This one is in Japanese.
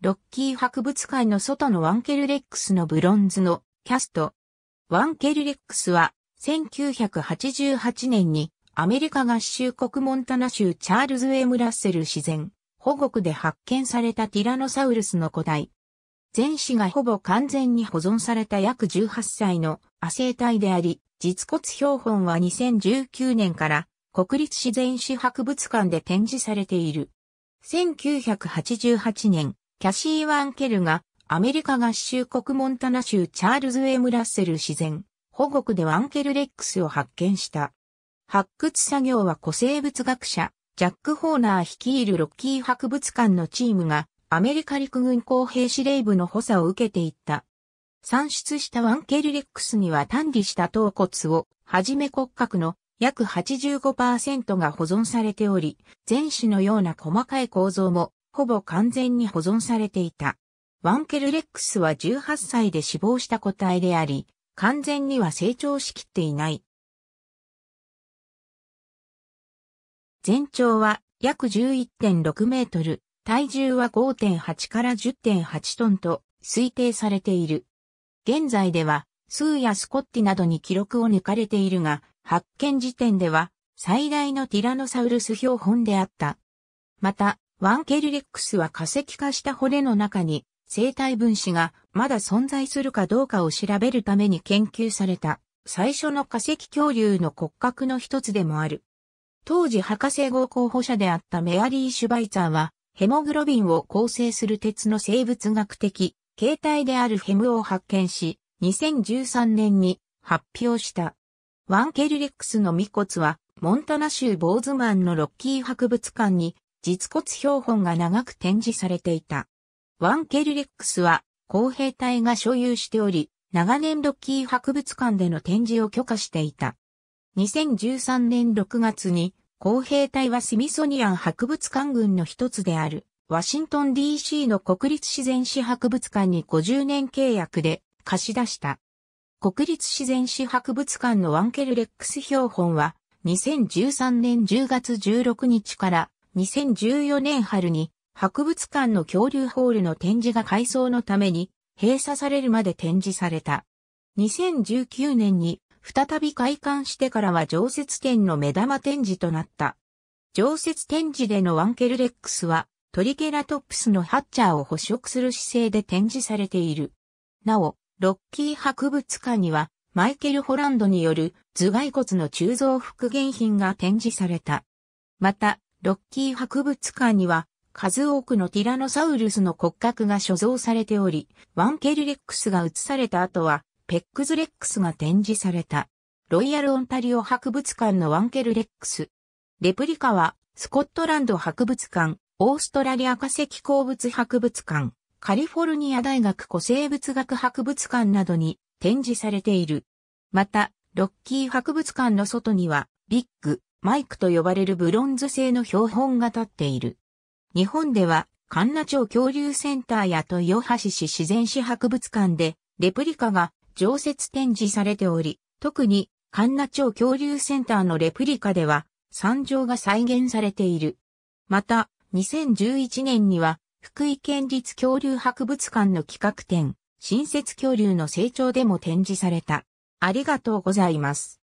ロッキー博物館の外のワンケルレックスのブロンズのキャスト。ワンケルレックスは1988年にアメリカ合衆国モンタナ州チャールズ・ウェム・ラッセル自然保護区で発見されたティラノサウルスの古代。全死がほぼ完全に保存された約18歳の亜生体であり、実骨標本は2019年から国立自然史博物館で展示されている。1988年、キャシー・ワンケルが、アメリカ合衆国モンタナ州チャールズ・ウェム・ラッセル自然保護区でワンケルレックスを発見した。発掘作業は古生物学者、ジャック・ホーナー率いるロッキー博物館のチームが、アメリカ陸軍工兵司令部の補佐を受けていった。産出したワンケルレックスには単理した頭骨を、はじめ骨格の約85%が保存されており、全種のような細かい構造もほぼ完全に保存されていた。ワンケルレックスは18歳で死亡した個体であり、完全には成長しきっていない。全長は約11.6メートル、体重は5.8から10.8トンと推定されている。現在では、スーやスコッティなどに記録を抜かれているが、発見時点では最大のティラノサウルス標本であった。また、ワンケルレックスは化石化した骨の中に生体分子がまだ存在するかどうかを調べるために研究された最初の化石恐竜の骨格の一つでもある。当時博士号候補者であったメアリー・シュバイツァーはヘモグロビンを構成する鉄の生物学的形態であるヘムを発見し2013年に発表した。ワンケルレックスの未骨はモンタナ州ボーズマンのロッキー博物館に実骨標本が長く展示されていた。ワンケルレックスは工兵隊が所有しており、長年ロッキー博物館での展示を許可していた。2013年6月に工兵隊はスミソニアン博物館群の一つであるワシントン DC の国立自然史博物館に50年契約で貸し出した。国立自然史博物館のワンケルレックス標本は2013年10月16日から2014年春に博物館の恐竜ホールの展示が改装のために閉鎖されるまで展示された。2019年に再び開館してからは常設展の目玉展示となった。常設展示でのワンケルレックスはトリケラトプスのハッチャーを捕食する姿勢で展示されている。なお、ロッキー博物館にはマイケル・ホランドによる頭蓋骨の鋳造復元品が展示された。また、ロッキー博物館には、数多くのティラノサウルスの骨格が所蔵されており、ワンケルレックスが移された後は、ペックズレックスが展示された。ロイヤル・オンタリオ博物館のワンケルレックス。レプリカは、スコットランド博物館、オーストラリア化石鉱物博物館、カリフォルニア大学古生物学博物館などに展示されている。また、ロッキー博物館の外には、ビッグ、マイクと呼ばれるブロンズ製の標本が立っている。日本では、神奈町恐竜センターや豊橋市自然史博物館で、レプリカが常設展示されており、特に神奈町恐竜センターのレプリカでは、山上が再現されている。また、2011年には、福井県立恐竜博物館の企画展、新設恐竜の成長でも展示された。ありがとうございます。